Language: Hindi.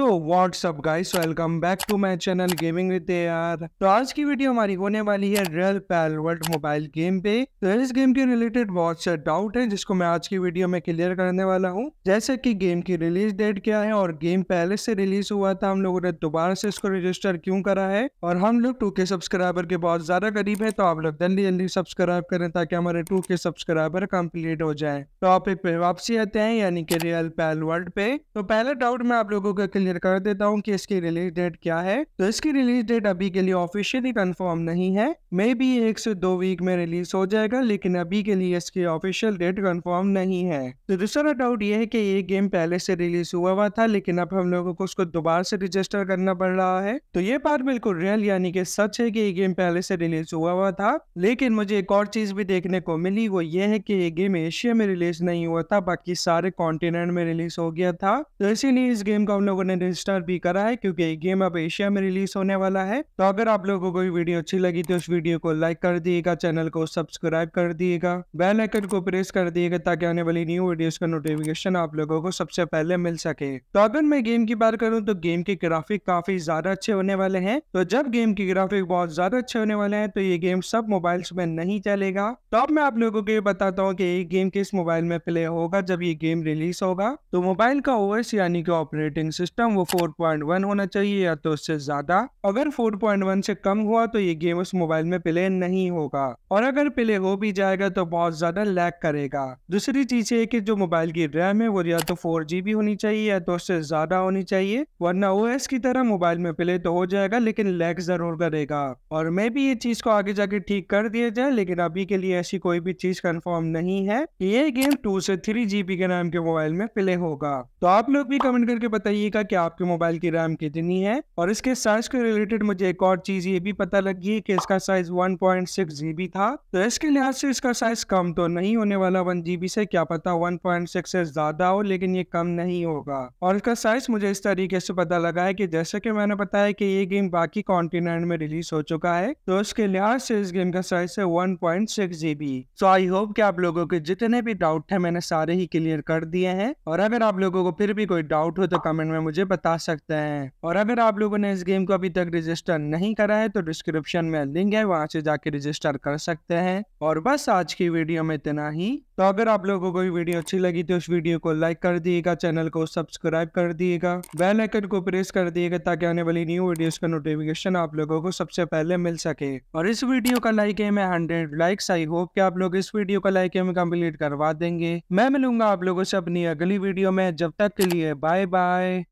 so what's up guys welcome back to my channel gaming with AR तो आज की वीडियो हमारी होने वाली है real pal world mobile game पे तो इस गेम के रिलेटेड बहुत से डाउट है जिसको मैं आज की वीडियो में क्लियर करने वाला हूँ जैसे कि गेम की रिलीज डेट क्या है और गेम पहले से रिलीज हुआ था हम लोगों ने दोबारा से इसको रजिस्टर क्यों करा है और हम लोग टू सब्सक्राइबर के बहुत ज्यादा करीब है तो आप लोग जल्दी जल्दी सब्सक्राइब करें ताकि हमारे टू सब्सक्राइबर कम्प्लीट हो जाए टॉपिक पे वापसी आते हैं यानी कि रियल पैल वर्ल्ड पे तो पहला डाउट मैं आप लोगों का क्लियर क्लियर कर देता हूँ कि इसकी रिलीज डेट क्या है तो इसकी रिलीज डेट अभी के लिए ऑफिशियली कंफर्म नहीं है मे बी एक से दो वीक में रिलीज हो जाएगा लेकिन अभी के लिए इसकी ऑफिशियल डेट कंफर्म नहीं है तो दूसरा डाउट ये है कि ये गेम पहले से रिलीज हुआ हुआ था लेकिन अब हम लोगों को उसको दोबारा से रजिस्टर करना पड़ रहा है तो ये बात बिल्कुल रियल यानी कि सच है कि ये गेम पहले से रिलीज हुआ हुआ था लेकिन मुझे एक और चीज भी देखने को मिली वो ये है कि ये गेम एशिया में रिलीज नहीं हुआ था बाकी सारे कॉन्टिनेंट में रिलीज हो गया था तो इसीलिए इस गेम को हम लोगों ने रजिस्टर भी करा है क्योंकि ये गेम अब एशिया में रिलीज होने वाला है तो अगर आप लोगों को वीडियो अच्छी लगी तो उस वीडियो को लाइक कर दिएगा चैनल को सब्सक्राइब कर दिएगा बेल आइकन को प्रेस कर दिएगा ताकि आने वाली न्यू वीडियो का नोटिफिकेशन आप लोगों को सबसे पहले मिल सके तो अगर मैं गेम की बात करूँ तो गेम के ग्राफिक काफी ज्यादा अच्छे होने वाले हैं तो जब गेम के ग्राफिक बहुत ज्यादा अच्छे होने वाले हैं तो ये गेम सब मोबाइल्स में नहीं चलेगा तो अब मैं आप लोगों को ये बताता हूँ कि ये गेम किस मोबाइल में प्ले होगा जब ये गेम रिलीज होगा तो मोबाइल का ओएस यानी कि ऑपरेटिंग सिस्टम सिस्टम वो 4.1 होना चाहिए या तो उससे ज्यादा अगर 4.1 से कम हुआ तो ये गेम उस मोबाइल में प्ले नहीं होगा और अगर प्ले हो भी जाएगा तो बहुत ज्यादा लैग करेगा दूसरी चीज ये कि जो मोबाइल की रैम है वो या तो फोर होनी चाहिए या तो उससे ज्यादा होनी चाहिए वरना ओ की तरह मोबाइल में प्ले तो हो जाएगा लेकिन लैग जरूर करेगा और मैं भी ये चीज को आगे जाके ठीक कर दिया जाए लेकिन अभी के लिए ऐसी कोई भी चीज कंफर्म नहीं है ये गेम टू से थ्री जीबी के नाम के मोबाइल में प्ले होगा तो आप लोग भी कमेंट करके बताइएगा कि आपके मोबाइल की रैम कितनी है और इसके साइज के रिलेटेड मुझे एक और चीज ये भी पता लगी कि इसका साइज 1.6 पॉइंट था तो इसके लिहाज से इसका साइज कम तो नहीं होने वाला वन जीबी से क्या पता 1.6 से ज्यादा हो लेकिन ये कम नहीं होगा और इसका साइज मुझे इस तरीके से पता लगा है की जैसे की मैंने बताया की ये गेम बाकी कॉन्टिनेंट में रिलीज हो चुका है तो उसके लिहाज से इस गेम का साइज है one point six GB so I hope की आप लोगों के जितने भी डाउट है मैंने सारे ही क्लियर कर दिए हैं और अगर आप लोगों को फिर भी कोई डाउट हो तो कमेंट में मुझे मुझे बता सकते हैं और अगर आप लोगों ने इस गेम को अभी तक रजिस्टर नहीं करा है तो डिस्क्रिप्शन में लिंक है वहाँ से जाके रजिस्टर कर सकते हैं और बस आज की वीडियो में इतना ही तो अगर आप लोगों को वीडियो अच्छी लगी तो उस वीडियो को लाइक कर दिएगा चैनल को सब्सक्राइब कर दिएगा बेल आइकन को प्रेस कर दिएगा ताकि आने वाली न्यू वीडियोस का नोटिफिकेशन आप लोगों को सबसे पहले मिल सके और इस वीडियो का लाइक है मैं हंड्रेड लाइक्स आई होप कि आप लोग इस वीडियो का लाइक एम कम्प्लीट करवा देंगे मैं मिलूंगा आप लोगों से अपनी अगली वीडियो में जब तक के लिए बाय बाय